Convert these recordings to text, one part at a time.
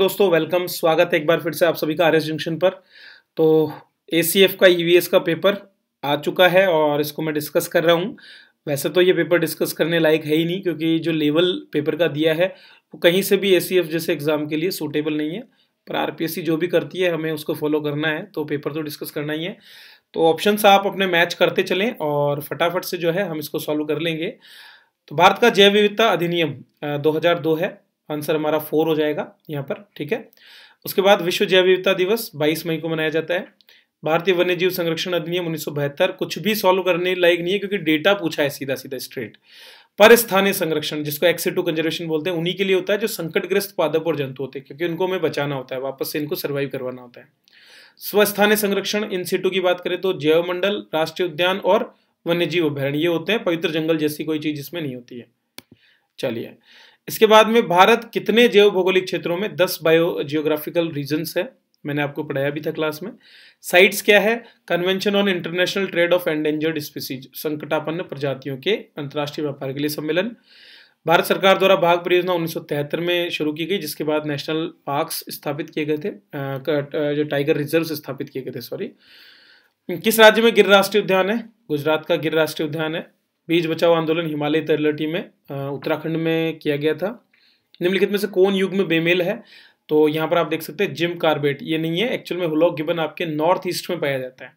दोस्तों वेलकम स्वागत है एक बार फिर से आप सभी का आर जंक्शन पर तो ए का ई e का पेपर आ चुका है और इसको मैं डिस्कस कर रहा हूँ वैसे तो ये पेपर डिस्कस करने लायक है ही नहीं क्योंकि जो लेवल पेपर का दिया है वो कहीं से भी ए जैसे एग्ज़ाम के लिए सूटेबल नहीं है पर आर जो भी करती है हमें उसको फॉलो करना है तो पेपर तो डिस्कस करना ही है तो ऑप्शन आप अपने मैच करते चलें और फटाफट से जो है हम इसको सॉल्व कर लेंगे तो भारत का जैव विविधता अधिनियम दो है आंसर हमारा फोर हो जाएगा यहाँ पर ठीक है उसके बाद विश्व जैव विविधता दिवस 22 मई को मनाया जाता है भारतीय वन्यजीव संरक्षण अधिनियम उन्नीस कुछ भी सॉल्व करने लायक नहीं है क्योंकि डेटा पूछा है सीधा सीधा स्ट्रेट पर स्थानीय संरक्षण जिसको एक्सेटू कंजर्वेशन बोलते हैं उन्हीं के लिए होता है जो संकटग्रस्त पादप और जंतु होते हैं क्योंकि उनको हमें बचाना होता है वापस से इनको सर्वाइव करवाना होता है स्वस्थानीय संरक्षण इन सीटू की बात करें तो जैव मंडल राष्ट्रीय उद्यान और वन्यजीव अभ्यारण्य ये होते हैं पवित्र जंगल जैसी कोई चीज इसमें नहीं होती है चलिए इसके बाद में भारत कितने जैव भौगोलिक क्षेत्रों में दस बायो जियोग्राफिकल रीजन्स है मैंने आपको पढ़ाया भी था क्लास में साइट्स क्या है convention on international trade of endangered species संकटापन्न प्रजातियों के अंतर्राष्ट्रीय व्यापार के लिए सम्मेलन भारत सरकार द्वारा भाग परियोजना उन्नीस में शुरू की गई जिसके बाद नेशनल पार्क्स स्थापित किए गए थे जो टाइगर रिजर्व स्थापित किए गए थे सॉरी किस राज्य में गिर राष्ट्रीय उद्यान है गुजरात का गिर राष्ट्रीय उद्यान है बीज बचाओ आंदोलन हिमालय तरलटी में उत्तराखंड में किया गया था निम्नलिखित में से कौन युग में बेमेल है तो यहाँ पर आप देख सकते हैं जिम कार्बेट ये नहीं है एक्चुअल में हुलॉक गिबन आपके नॉर्थ ईस्ट में पाया जाता है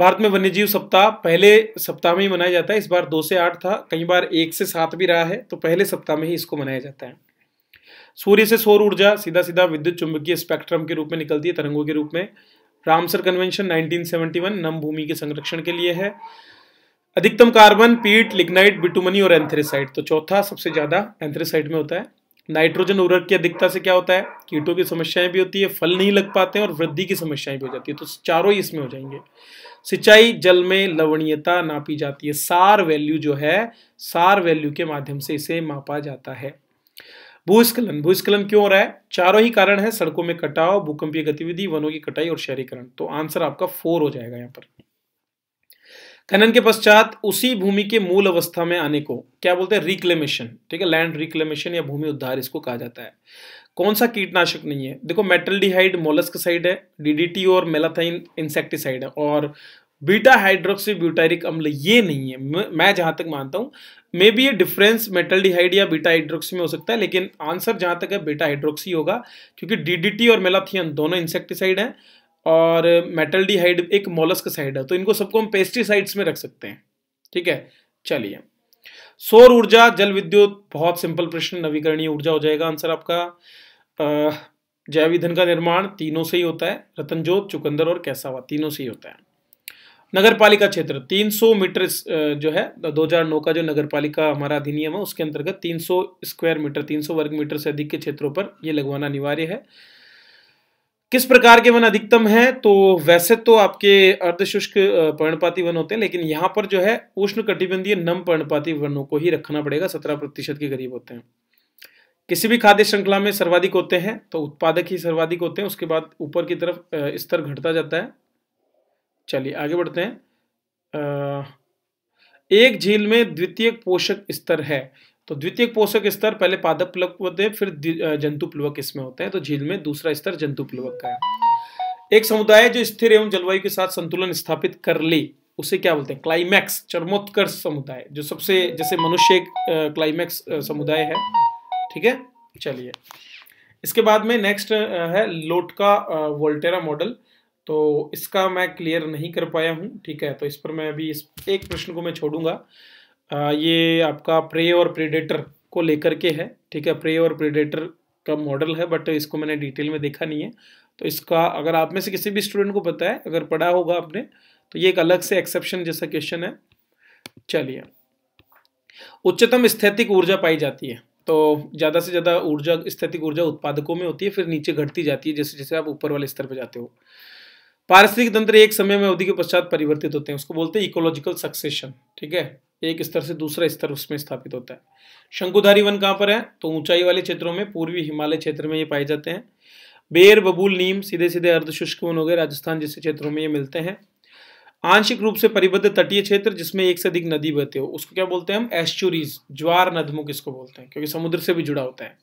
भारत में वन्यजीव सप्ताह पहले सप्ताह में ही मनाया जाता है इस बार दो से आठ था कई बार एक से सात भी रहा है तो पहले सप्ताह में ही इसको मनाया जाता है सूर्य से सौर ऊर्जा सीधा सीधा विद्युत चुंबकीय स्पेक्ट्रम के रूप में निकलती है तरंगों के रूप में रामसर कन्वेंशन 1971 नम भूमि के संरक्षण के लिए है अधिकतम कार्बन पीट लिग्नाइट बिटुमनी और एंथ्रेसाइड तो चौथा सबसे ज्यादा एंथ्रेसाइड में होता है नाइट्रोजन उर्वरक की अधिकता से क्या होता है कीटों की समस्याएं भी होती है फल नहीं लग पाते हैं और वृद्धि की समस्याएं भी हो जाती है तो चारों ही इसमें हो जाएंगे सिंचाई जल में लवणीयता नापी जाती है सार वैल्यू जो है सार वैल्यू के माध्यम से इसे मापा जाता है भूस्खलन भूस्खलन क्यों हो रहा है चारों ही कारण है सड़कों में कटाव भूकंपीय गतिविधि वनों की कटाई और शहरीकरण तो आंसर आपका फोर हो जाएगा यहाँ पर खनन के पश्चात उसी भूमि के मूल अवस्था में आने को क्या बोलते हैं रिक्लेमेशन ठीक है लैंड रिक्लेमेशन या भूमि उद्धार इसको कहा जाता है कौन सा कीटनाशक नहीं है देखो मोलस्क मोलस्कसाइड है डीडीटी और मेलाथाइन इंसेक्टिसाइड है और बीटा हाइड्रोक्सी ब्यूटारिक अम्ल ये नहीं है मैं जहाँ तक मानता हूँ मे बी ये डिफरेंस डिहाइड या बीटा हाइड्रोक्सी में हो सकता है लेकिन आंसर जहाँ तक है बीटा हाइड्रोक्सी होगा क्योंकि डीडीटी और मेलाथियन दोनों इंसेक्टिसाइड हैं और मेटल डिहाइड एक साइड है तो इनको सबको हम पेस्टिसाइड्स में रख सकते हैं ठीक है चलिए सौर ऊर्जा जल विद्युत बहुत सिंपल प्रश्न नवीकरणीय ऊर्जा हो जाएगा आंसर आपका जैव ईंधन का निर्माण तीनों से ही होता है रतनजोत चुकंदर और कैसावा तीनों से ही होता है नगर पालिका क्षेत्र 300 मीटर जो है 2009 का जो नगर पालिका हमारा अधिनियम है उसके अंतर्गत 300 स्क्वायर मीटर 300 वर्ग मीटर से अधिक के क्षेत्रों पर यह लगवाना अनिवार्य है किस प्रकार के वन अधिकतम है तो वैसे तो आपके अर्धशुष्क पर्णपाती वन होते हैं लेकिन यहाँ पर जो है उष्ण कटिबंधीय नम पर्णपाती वनों को ही रखना पड़ेगा सत्रह प्रतिशत के करीब होते हैं किसी भी खाद्य श्रृंखला में सर्वाधिक होते हैं तो उत्पादक ही सर्वाधिक होते हैं उसके बाद ऊपर की तरफ स्तर घटता जाता है चलिए आगे बढ़ते हैं एक झील में द्वितीय पोषक स्तर है तो द्वितीय पोषक स्तर पहले पादप प्लवक होते हैं फिर जंतु प्लवक इसमें होते हैं तो झील में दूसरा स्तर जंतु प्लवक का है एक समुदाय जो स्थिर एवं जलवायु के साथ संतुलन स्थापित कर ले उसे क्या बोलते हैं क्लाइमैक्स चरमोत्कर्ष समुदाय जो सबसे जैसे मनुष्य एक क्लाइमैक्स समुदाय है ठीक है चलिए इसके बाद में नेक्स्ट है लोटका वोल्टेरा मॉडल तो इसका मैं क्लियर नहीं कर पाया हूँ ठीक है तो इस पर मैं अभी इस एक प्रश्न को मैं छोड़ूंगा ये आपका प्रे और प्रेडेटर को लेकर के है ठीक है प्रे और प्रेडेटर का मॉडल है बट इसको मैंने डिटेल में देखा नहीं है तो इसका अगर आप में से किसी भी स्टूडेंट को पता है अगर पढ़ा होगा आपने तो ये एक अलग से एक्सेप्शन जैसा क्वेश्चन है चलिए उच्चतम स्थैतिक ऊर्जा पाई जाती है तो ज़्यादा से ज़्यादा ऊर्जा स्थैतिक ऊर्जा उत्पादकों में होती है फिर नीचे घटती जाती है जैसे जैसे आप ऊपर वाले स्तर पर जाते हो पारिस्थितिक तंत्र एक समय में अवधि के पश्चात परिवर्तित होते हैं उसको बोलते हैं इकोलॉजिकल सक्सेशन ठीक है एक स्तर से दूसरा स्तर उसमें स्थापित होता है शंकुधारी वन कहाँ पर है तो ऊंचाई वाले क्षेत्रों में पूर्वी हिमालय क्षेत्र में ये पाए जाते हैं बेर बबूल नीम सीधे सीधे अर्धशुष्क वन हो गए राजस्थान जैसे क्षेत्रों में ये मिलते हैं आंशिक रूप से परिबद्ध तटीय क्षेत्र जिसमें एक से अधिक नदी बहते हो उसको क्या बोलते हैं हम एस्चुरीज ज्वार नदमुख इसको बोलते हैं क्योंकि समुद्र से भी जुड़ा होता है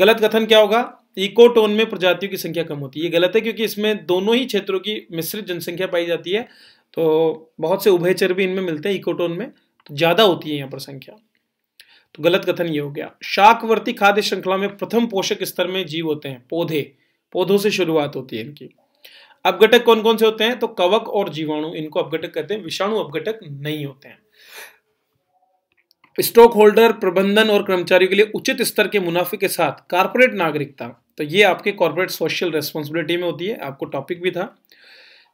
गलत कथन क्या होगा इकोटोन में प्रजातियों की संख्या कम होती है ये गलत है क्योंकि इसमें दोनों ही क्षेत्रों की मिश्रित जनसंख्या पाई जाती है तो बहुत से उभयचर भी इनमें मिलते हैं इकोटोन में तो ज़्यादा होती है यहाँ पर संख्या तो गलत कथन ये हो गया शाकवर्ती खाद्य श्रृंखला में प्रथम पोषक स्तर में जीव होते हैं पौधे पौधों से शुरुआत होती है इनकी अपघटक कौन कौन से होते हैं तो कवक और जीवाणु इनको अपघटक कहते हैं विषाणु अपघटक नहीं होते हैं स्टॉक होल्डर प्रबंधन और कर्मचारियों के लिए उचित स्तर के मुनाफे के साथ कारपोरेट नागरिकता तो ये आपके कॉर्पोरेट सोशल रेस्पॉन्सिबिलिटी में होती है आपको टॉपिक भी था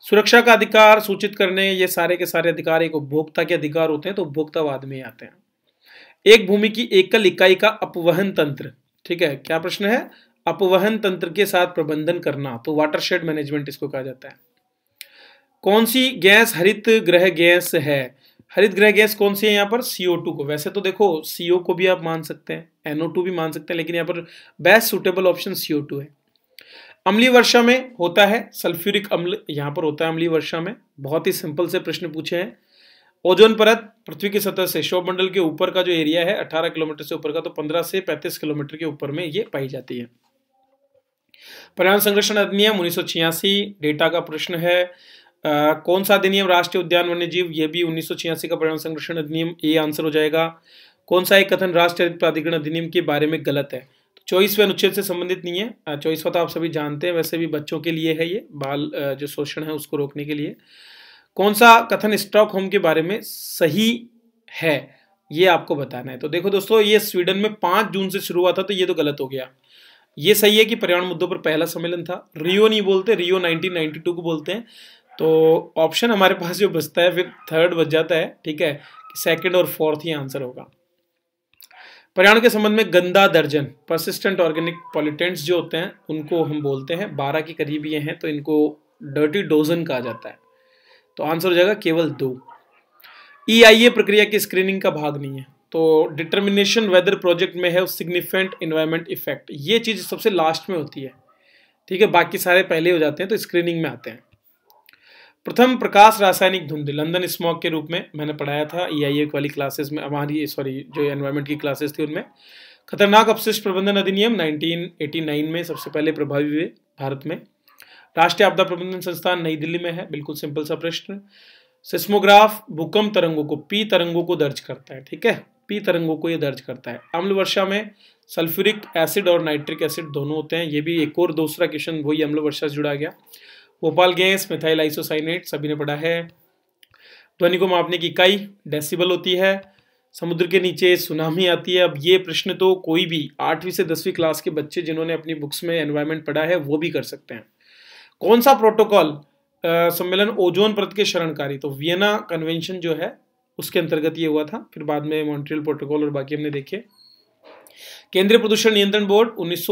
सुरक्षा का अधिकार सूचित करने ये सारे के सारे अधिकार एक उपभोक्ता के अधिकार होते हैं तो उपभोक्तावाद में आते हैं एक भूमि की एकल इकाई का अपवहन तंत्र ठीक है क्या प्रश्न है अपवहन तंत्र के साथ प्रबंधन करना तो वाटरशेड मैनेजमेंट इसको कहा जाता है कौन सी गैस हरित ग्रह गैस है हरित ग्रह गैस कौन सी है यहाँ पर सीओ टू को वैसे तो देखो सीओ को भी आप मान सकते हैं एनओ टू भी मान सकते हैं लेकिन यहाँ पर best suitable option CO two है अम्लीय वर्षा में होता है सल्फ्यूरिक अम्ल यहाँ पर होता है अम्लीय वर्षा में बहुत ही सिंपल से प्रश्न पूछे हैं ओजोन परत पृथ्वी की सतह से शोभमंडल के ऊपर का जो एरिया है 18 किलोमीटर से ऊपर का तो 15 से 35 किलोमीटर के ऊपर में ये पाई जाती है पर्यावरण संरक्षण अधिनियम उन्नीस डेटा का प्रश्न है आ, कौन सा अधिनियम राष्ट्रीय उद्यान वन्य जीव ये भी उन्नीस का पर्यावरण संरक्षण अधिनियम ये आंसर हो जाएगा कौन सा एक कथन राष्ट्रीय प्राधिकरण अधिनियम के बारे में गलत है चौबीसवें अनुच्छेद से संबंधित नहीं है चौबीसवा तो आप सभी जानते हैं वैसे भी बच्चों के लिए है ये बाल जो शोषण है उसको रोकने के लिए कौन सा कथन स्टॉक होम के बारे में सही है ये आपको बताना है तो देखो दोस्तों ये स्वीडन में पाँच जून से शुरू हुआ था तो ये तो गलत हो गया ये सही है कि पर्यावरण मुद्दों पर पहला सम्मेलन था रियो नहीं बोलते रियो 1992 को बोलते हैं तो ऑप्शन हमारे पास जो बचता है फिर थर्ड बच जाता है ठीक है सेकंड और फोर्थ ही आंसर होगा पर्यावरण के संबंध में गंदा दर्जन परसिस्टेंट ऑर्गेनिक पॉलिटेंट्स जो होते हैं उनको हम बोलते हैं बारह के करीब ये हैं तो इनको डर्टी डोजन कहा जाता है तो आंसर हो जाएगा केवल दो ई आई ए प्रक्रिया की स्क्रीनिंग का भाग नहीं है तो डिटर्मिनेशन वेदर प्रोजेक्ट में है सिग्निफिकेंट इन्वायरमेंट इफेक्ट ये चीज़ सबसे लास्ट में होती है ठीक है बाकी सारे पहले हो जाते हैं तो स्क्रीनिंग में आते हैं प्रथम प्रकाश रासायनिक धुंध लंदन स्मॉग के रूप में मैंने पढ़ाया था ई e वाली क्लासेस में हमारी सॉरी जो एनवायरमेंट की क्लासेस थी उनमें खतरनाक अपशिष्ट प्रबंधन अधिनियम 1989 में सबसे पहले प्रभावी हुए भारत में राष्ट्रीय आपदा प्रबंधन संस्थान नई दिल्ली में है बिल्कुल सिंपल सा प्रश्न सिस्मोग्राफ भूकंप तरंगों को पी तरंगों को दर्ज करता है ठीक है पी तरंगों को यह दर्ज करता है अम्ल वर्षा में सल्फ्यूरिक एसिड और नाइट्रिक एसिड दोनों होते हैं ये भी एक और दूसरा क्वेश्चन वही अम्ल वर्षा से जुड़ा गया ओपाल गैस मिथाइल आइसोसाइनेट सभी ने पढ़ा है ध्वनि को मापने की इकाई डेसिबल होती है समुद्र के नीचे सुनामी आती है अब ये प्रश्न तो कोई भी आठवीं से दसवीं क्लास के बच्चे जिन्होंने अपनी बुक्स में एनवायरमेंट पढ़ा है वो भी कर सकते हैं कौन सा प्रोटोकॉल सम्मेलन ओजोन प्रत के शरणकारी तो वियना कन्वेंशन जो है उसके अंतर्गत ये हुआ था फिर बाद में मॉन्ट्रियल प्रोटोकॉल और बाकी हमने देखे केंद्रीय प्रदूषण नियंत्रण बोर्ड उन्नीस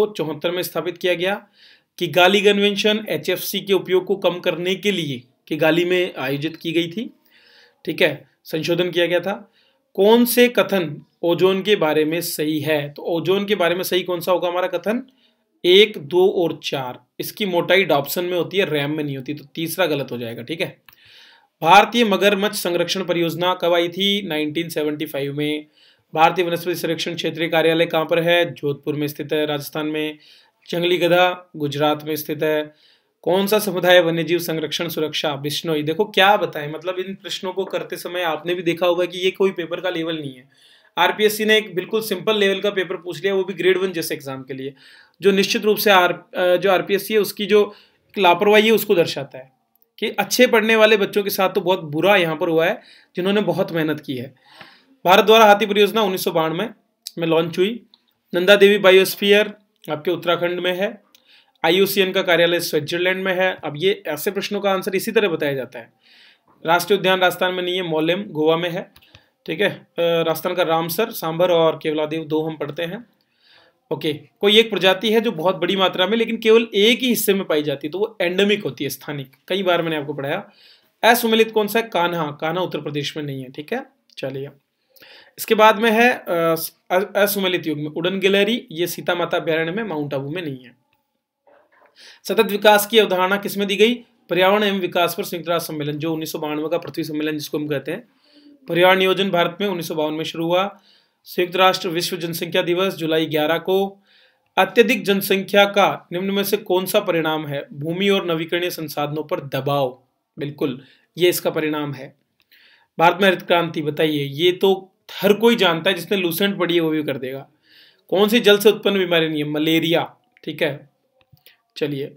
में स्थापित किया गया कि गाली कन्वेंशन एच के उपयोग को कम करने के लिए कि गाली में आयोजित की गई थी ठीक है संशोधन किया गया था कौन से कथन ओजोन के बारे में सही है तो ओजोन के बारे में सही कौन सा होगा हमारा कथन एक दो और चार इसकी मोटाई डॉप्सन में होती है रैम में नहीं होती तो तीसरा गलत हो जाएगा ठीक है भारतीय मगरमच्छ संरक्षण परियोजना कब आई थी 1975 में भारतीय वनस्पति संरक्षण क्षेत्रीय कार्यालय कहाँ पर है जोधपुर में स्थित है राजस्थान में जंगली गधा गुजरात में स्थित है कौन सा समुदाय वन्यजीव संरक्षण सुरक्षा बिश्नोई देखो क्या बताएं मतलब इन प्रश्नों को करते समय आपने भी देखा होगा कि ये कोई पेपर का लेवल नहीं है आरपीएससी ने एक बिल्कुल सिंपल लेवल का पेपर पूछ लिया वो भी ग्रेड वन जैसे एग्जाम के लिए जो निश्चित रूप से आर जो आरपीएससी है उसकी जो लापरवाही है उसको दर्शाता है कि अच्छे पढ़ने वाले बच्चों के साथ तो बहुत बुरा यहाँ पर हुआ है जिन्होंने बहुत मेहनत की है भारत द्वारा हाथी परियोजना उन्नीस में में लॉन्च हुई नंदा देवी बायोस्फीयर आपके उत्तराखंड में है आई का कार्यालय स्विट्जरलैंड में है अब ये ऐसे प्रश्नों का आंसर इसी तरह बताया जाता है राष्ट्रीय उद्यान राजस्थान में नहीं है मोलेम गोवा में है ठीक है राजस्थान का रामसर सांभर और केवलादेव दो हम पढ़ते हैं ओके कोई एक प्रजाति है जो बहुत बड़ी मात्रा में लेकिन केवल एक ही हिस्से में पाई जाती है तो वो एंडेमिक होती है स्थानिक कई बार मैंने आपको पढ़ाया असुमिलित कौन सा है कान्हा कान्हा उत्तर प्रदेश में नहीं है ठीक है चलिए इसके बाद में है असुमेलित युग में उड़न गैलरी ये सीता माता अभ्यारण्य में माउंट आबू में नहीं है सतत विकास की अवधारणा किसमें दी गई पर्यावरण एवं विकास पर संयुक्त राष्ट्र सम्मेलन जो उन्नीस का पृथ्वी सम्मेलन जिसको हम कहते हैं पर्यावरण नियोजन भारत में उन्नीस में शुरू हुआ संयुक्त राष्ट्र विश्व जनसंख्या दिवस जुलाई ग्यारह को अत्यधिक जनसंख्या का निम्न में से कौन सा परिणाम है भूमि और नवीकरणीय संसाधनों पर दबाव बिल्कुल ये इसका परिणाम है भारत में हरित क्रांति बताइए ये तो हर कोई जानता है जिसने लूसेंट पढ़ी है वो भी कर देगा कौन सी जल से उत्पन्न बीमारी नहीं है मलेरिया ठीक है चलिए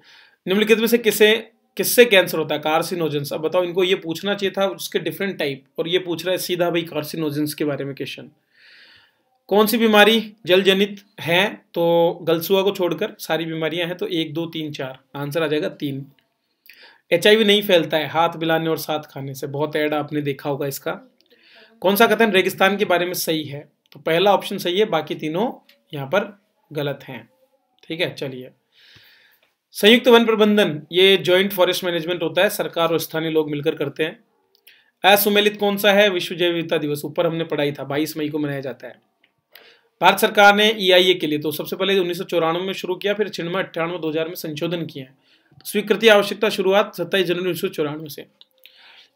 निम्नलिखित में से किसे किससे कैंसर होता है कार्सिनोजेंस अब बताओ इनको ये पूछना चाहिए था उसके डिफरेंट टाइप और ये पूछ रहा है सीधा भाई कार्सिनोजेंस के बारे में क्वेश्चन कौन सी बीमारी जल जनित है तो गलसुआ को छोड़कर सारी बीमारियां हैं तो एक दो तीन चार आंसर आ जाएगा तीन एच नहीं फैलता है हाथ मिलाने और साथ खाने से बहुत ऐड आपने देखा होगा इसका कौन सा कथन रेगिस्तान के बारे में सही है तो पहला ऑप्शन सही है बाकी तीनों यहाँ पर गलत हैं ठीक है चलिए संयुक्त वन प्रबंधन ये जॉइंट फॉरेस्ट मैनेजमेंट होता है सरकार और स्थानीय लोग मिलकर करते हैं असुमेलित कौन सा है विश्व जैव विविधता दिवस ऊपर हमने पढ़ाई था बाईस मई को मनाया जाता है भारत सरकार ने ई e के लिए तो सबसे पहले उन्नीस में शुरू किया फिर छिन्नवे अट्ठानवे दो में संशोधन किया तो स्वीकृति आवश्यकता शुरुआत सत्ताईस जनवरी उन्नीस से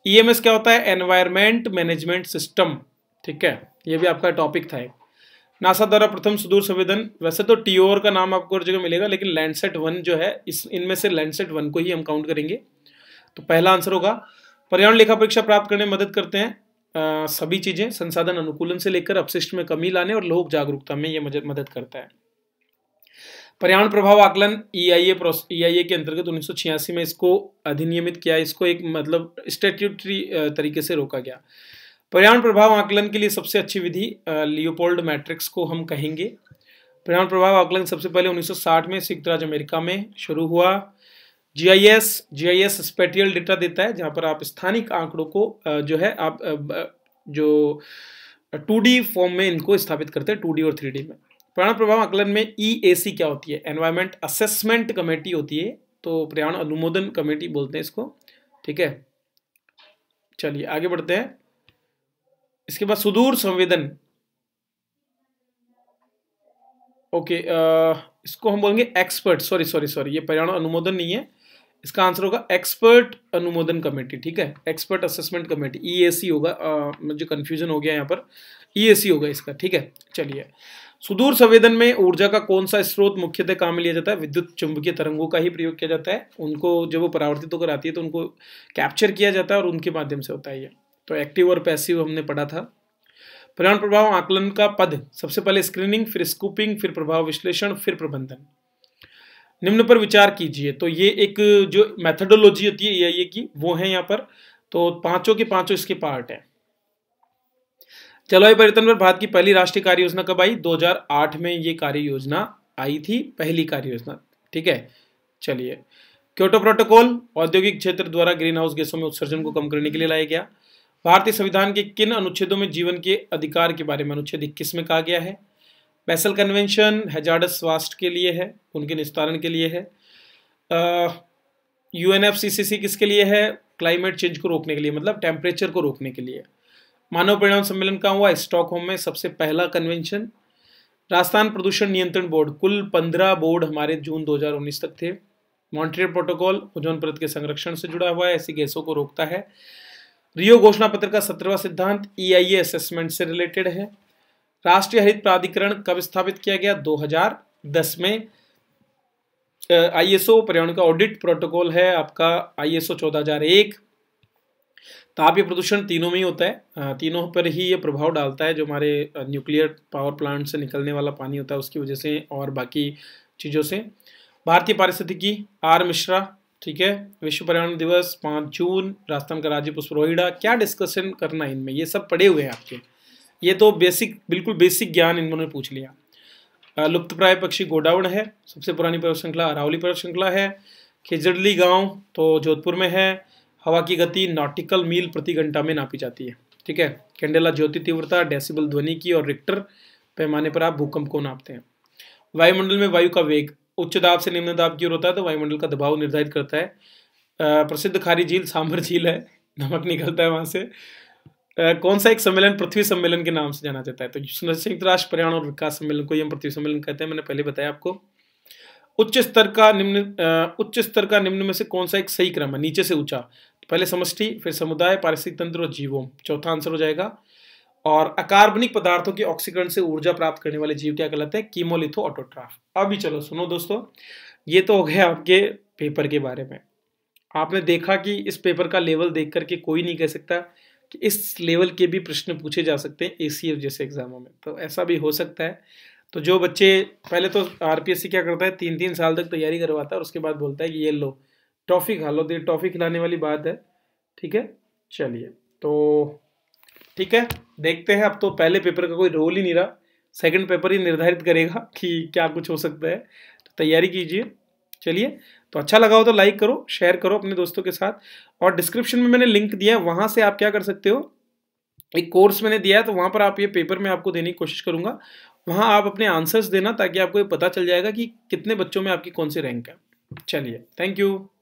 ईएमएस e क्या होता है एनवायरमेंट मैनेजमेंट सिस्टम ठीक है ये भी आपका टॉपिक था नासा द्वारा प्रथम सुदूर संवेदन वैसे तो टीओर का नाम आपको हर जगह मिलेगा लेकिन लैंडसेट वन जो है इस इनमें से लैंडसेट वन को ही हम काउंट करेंगे तो पहला आंसर होगा पर्यावरण लेखा परीक्षा प्राप्त करने में मदद करते हैं आ, सभी चीज़ें संसाधन अनुकूलन से लेकर अपशिष्ट में कमी लाने और लोक जागरूकता में ये मदद करता है पर्यावरण प्रभाव आकलन ई आई ए ई आई ए के अंतर्गत उन्नीस में इसको अधिनियमित किया इसको एक मतलब स्टेट्यूटरी तरीके से रोका गया पर्यावरण प्रभाव आकलन के लिए सबसे अच्छी विधि लियोपोल्ड मैट्रिक्स को हम कहेंगे पर्यावरण प्रभाव आकलन सबसे पहले 1960 में संयुक्त राज्य अमेरिका में शुरू हुआ जीआईएस जीआईएस स्पेटियल डेटा देता है जहाँ पर आप स्थानिक आंकड़ों को जो है आप जो टू फॉर्म में इनको स्थापित करते हैं टू और थ्री में पर्यावरण प्रभाव आकलन में ई e क्या होती है एनवायरमेंट असेसमेंट कमेटी होती है तो पर्यावरण अनुमोदन कमेटी बोलते हैं इसको ठीक है चलिए आगे बढ़ते हैं इसके बाद सुदूर संवेदन ओके आ, इसको हम बोलेंगे एक्सपर्ट सॉरी सॉरी सॉरी ये पर्यावरण अनुमोदन नहीं है इसका आंसर होगा एक्सपर्ट अनुमोदन कमेटी ठीक है एक्सपर्ट असेसमेंट कमेटी ई होगा मुझे कन्फ्यूजन हो गया यहाँ पर ई e होगा इसका ठीक है चलिए सुदूर संवेदन में ऊर्जा का कौन सा स्रोत मुख्यतः काम लिया जाता है विद्युत चुंबकीय तरंगों का ही प्रयोग किया जाता है उनको जब वो परावर्तित होकर आती है तो उनको कैप्चर किया जाता है और उनके माध्यम से होता है ये तो एक्टिव और पैसिव हमने पढ़ा था परिणाम प्रभाव आकलन का पद सबसे पहले स्क्रीनिंग फिर स्कूपिंग फिर प्रभाव विश्लेषण फिर प्रबंधन निम्न पर विचार कीजिए तो ये एक जो मैथडोलॉजी होती है ए आई की वो है यहाँ पर तो पांचों के पांचों इसके पार्ट हैं जलवायु परिवर्तन पर भारत की पहली राष्ट्रीय कार्य योजना कब आई 2008 में ये कार्य योजना आई थी पहली कार्य योजना ठीक है चलिए क्योटो प्रोटोकॉल औद्योगिक क्षेत्र द्वारा ग्रीन हाउस गैसों में उत्सर्जन को कम करने के लिए लाया गया भारतीय संविधान के किन अनुच्छेदों में जीवन के अधिकार के बारे में अनुच्छेद इक्कीस में कहा गया है बैसल कन्वेंशन हेजार्डस स्वास्थ्य के लिए है उनके निस्तारण के लिए है यू एन सी सी सी किसके लिए है क्लाइमेट चेंज को रोकने के लिए मतलब टेम्परेचर को रोकने के लिए मानव परिणाम सम्मेलन कहाँ हुआ स्टॉकहोम में सबसे पहला कन्वेंशन राजस्थान प्रदूषण नियंत्रण बोर्ड कुल पंद्रह बोर्ड हमारे जून 2019 तक थे मॉन्ट्रियल प्रोटोकॉल ओजोन परत के संरक्षण से जुड़ा हुआ है ऐसी गैसों को रोकता है रियो घोषणा पत्र का सत्रहवा सिद्धांत ई e असेसमेंट से रिलेटेड है राष्ट्रीय हरित प्राधिकरण कब स्थापित किया गया 2010 में आईएसओ पर्यावरण का ऑडिट प्रोटोकॉल है आपका आईएसओ 14001 ताप तो आप ये प्रदूषण तीनों में ही होता है तीनों पर ही ये प्रभाव डालता है जो हमारे न्यूक्लियर पावर प्लांट से निकलने वाला पानी होता है उसकी वजह से और बाकी चीज़ों से भारतीय पारिस्थितिकी आर मिश्रा ठीक है विश्व पर्यावरण दिवस पाँच जून राजस्थान का राज्य पुष्प रोहिड़ा क्या डिस्कशन करना है इनमें ये सब पड़े हुए हैं आपके ये तो बेसिक बिल्कुल बेसिक ज्ञान इन्होंने पूछ लिया लुप्त प्राय पक्षी गोडावण है सबसे पुरानी पर्व श्रृंखला अरावली पर्व श्रृंखला है खिजड़ली गांव तो जोधपुर में है हवा की गति नॉटिकल मील प्रति घंटा में नापी जाती है ठीक है कैंडेला ज्योति तीव्रता डेसिबल ध्वनि की और रिक्टर पैमाने पर आप भूकंप को नापते हैं वायुमंडल में वायु का वेग उच्च दाब से निम्न दाब की ओर होता है तो वायुमंडल का दबाव निर्धारित करता है प्रसिद्ध खारी झील सांभर झील है नमक निकलता है वहाँ से कौन सा एक सम्मेलन पृथ्वी सम्मेलन के नाम से जाना जाता है तो संयुक्त राष्ट्र पर्यावरण और विकास सम्मेलन को यह पृथ्वी सम्मेलन कहते हैं मैंने पहले बताया आपको उच्च स्तर का निम्न उच्च स्तर का निम्न में से कौन सा एक सही क्रम है नीचे से ऊंचा पहले समष्टि फिर समुदाय पारिस्थितिक तंत्र और जीवों चौथा आंसर हो जाएगा और अकार्बनिक पदार्थों के ऑक्सीकरण से ऊर्जा प्राप्त करने वाले जीव क्या कहलाते हैं कीमोलिथो ऑटोट्राफ अभी चलो सुनो दोस्तों ये तो हो गया आपके पेपर के बारे में आपने देखा कि इस पेपर का लेवल देख करके कोई नहीं कह सकता कि इस लेवल के भी प्रश्न पूछे जा सकते हैं ए जैसे एग्जामों में तो ऐसा भी हो सकता है तो जो बच्चे पहले तो आरपीएससी क्या करता है तीन तीन साल तक तैयारी करवाता है और उसके बाद बोलता है कि ये लो टॉफ़ी खा लो तो टॉफ़ी खिलाने वाली बात है ठीक है चलिए तो ठीक है देखते हैं अब तो पहले पेपर का कोई रोल ही नहीं रहा सेकंड पेपर ही निर्धारित करेगा कि क्या कुछ हो सकता है तो तैयारी कीजिए चलिए तो अच्छा लगा हो तो लाइक करो शेयर करो अपने दोस्तों के साथ और डिस्क्रिप्शन में मैंने लिंक दिया है वहाँ से आप क्या कर सकते हो एक कोर्स मैंने दिया है तो वहाँ पर आप ये पेपर में आपको देने की कोशिश करूँगा वहाँ आप अपने आंसर्स देना ताकि आपको ये पता चल जाएगा कि कितने बच्चों में आपकी कौन सी रैंक है चलिए थैंक यू